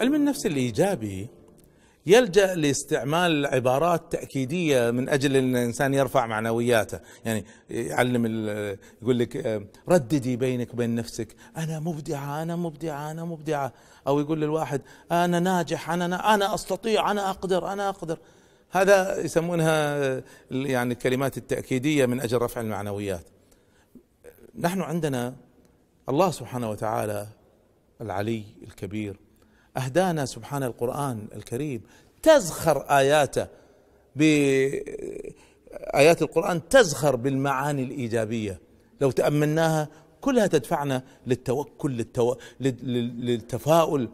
علم النفس الايجابي يلجا لاستعمال عبارات تاكيديه من اجل ان الانسان يرفع معنوياته، يعني يعلم يقول لك آه، رددي بينك وبين نفسك انا مبدعه انا مبدعه انا مبدعه او يقول للواحد انا ناجح انا انا استطيع انا اقدر انا اقدر هذا يسمونها آه، يعني الكلمات التاكيديه من اجل رفع المعنويات. نحن عندنا الله سبحانه وتعالى العلي الكبير اهدانا سبحانه القران الكريم تزخر اياته بايات القران تزخر بالمعاني الايجابيه لو تاملناها كلها تدفعنا للتوكل للتو... للتفاؤل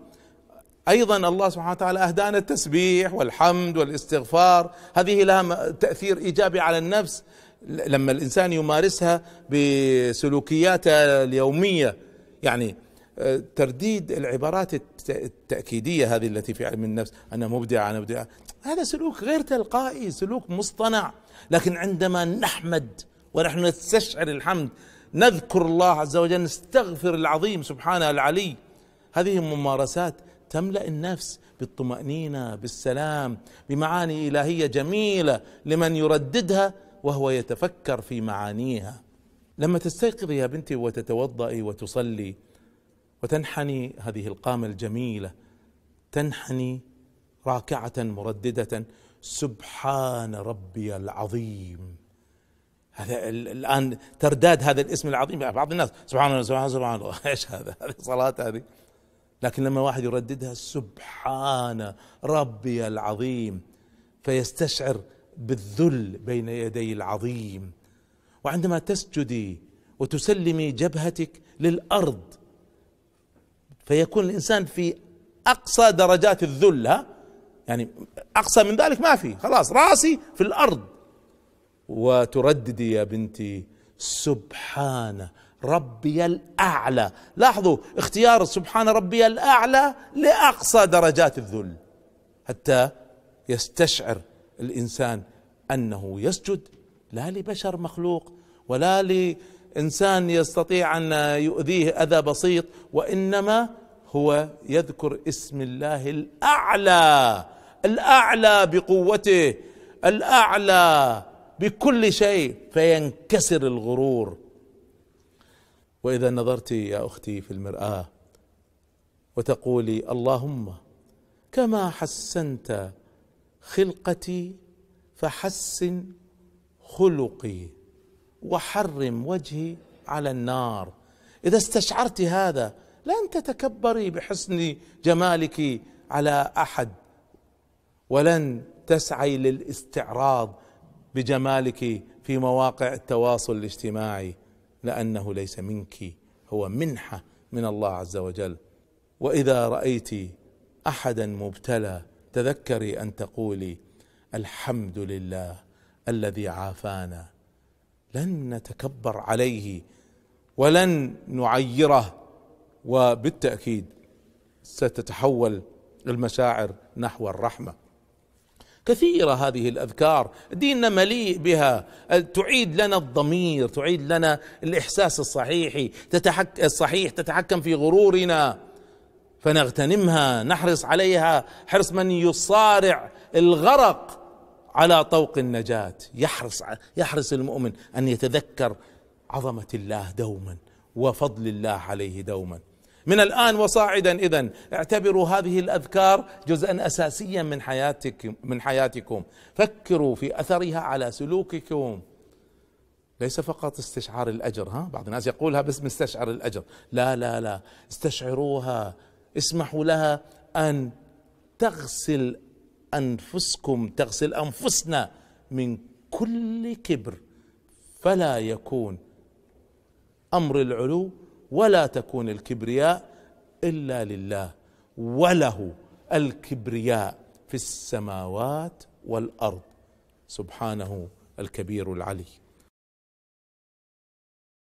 ايضا الله سبحانه وتعالى اهدانا التسبيح والحمد والاستغفار هذه لها تاثير ايجابي على النفس لما الانسان يمارسها بسلوكياته اليوميه يعني ترديد العبارات التأكيدية هذه التي في علم النفس أنا مبدع أنا مبدع هذا سلوك غير تلقائي سلوك مصطنع لكن عندما نحمد ونحن نستشعر الحمد نذكر الله عز وجل نستغفر العظيم سبحانه العلي هذه ممارسات تملأ النفس بالطمأنينة بالسلام بمعاني إلهية جميلة لمن يرددها وهو يتفكر في معانيها لما تستيقظي يا بنتي وتتوضئي وتصلي وتنحني هذه القامة الجميلة تنحني راكعة مرددة سبحان ربي العظيم هذا الآن ترداد هذا الاسم العظيم بعض الناس سبحان الله سبحان الله سبحان الله ايش هذا هذه صلاة هذه لكن لما واحد يرددها سبحان ربي العظيم فيستشعر بالذل بين يدي العظيم وعندما تسجدي وتسلمي جبهتك للارض فيكون الانسان في اقصى درجات الذل ها يعني اقصى من ذلك ما في خلاص راسي في الارض وترددي يا بنتي سبحان ربي الاعلى لاحظوا اختيار سبحان ربي الاعلى لاقصى درجات الذل حتى يستشعر الانسان انه يسجد لا لبشر مخلوق ولا انسان يستطيع ان يؤذيه اذى بسيط وانما هو يذكر اسم الله الاعلى الاعلى بقوته الاعلى بكل شيء فينكسر الغرور واذا نظرت يا اختي في المراه وتقولي اللهم كما حسنت خلقتي فحسن خلقي وحرم وجهي على النار اذا استشعرت هذا لن تتكبري بحسن جمالك على احد ولن تسعي للاستعراض بجمالك في مواقع التواصل الاجتماعي لانه ليس منك هو منحه من الله عز وجل واذا رايت احدا مبتلى تذكري ان تقولي الحمد لله الذي عافانا لن نتكبر عليه ولن نعيره وبالتاكيد ستتحول المشاعر نحو الرحمه كثيره هذه الاذكار ديننا مليء بها تعيد لنا الضمير تعيد لنا الاحساس الصحيح تتحك الصحيح تتحكم في غرورنا فنغتنمها نحرص عليها حرص من يصارع الغرق على طوق النجاة يحرص يحرص المؤمن أن يتذكر عظمة الله دوما وفضل الله عليه دوما من الآن وصاعدا إذا اعتبروا هذه الأذكار جزءا أساسيا من حياتك من حياتكم فكروا في أثرها على سلوككم ليس فقط استشعار الأجر ها بعض الناس يقولها بس مستشعر الأجر لا لا لا استشعروها اسمحوا لها أن تغسل انفسكم تغسل انفسنا من كل كبر فلا يكون امر العلو ولا تكون الكبرياء الا لله وله الكبرياء في السماوات والارض سبحانه الكبير العلي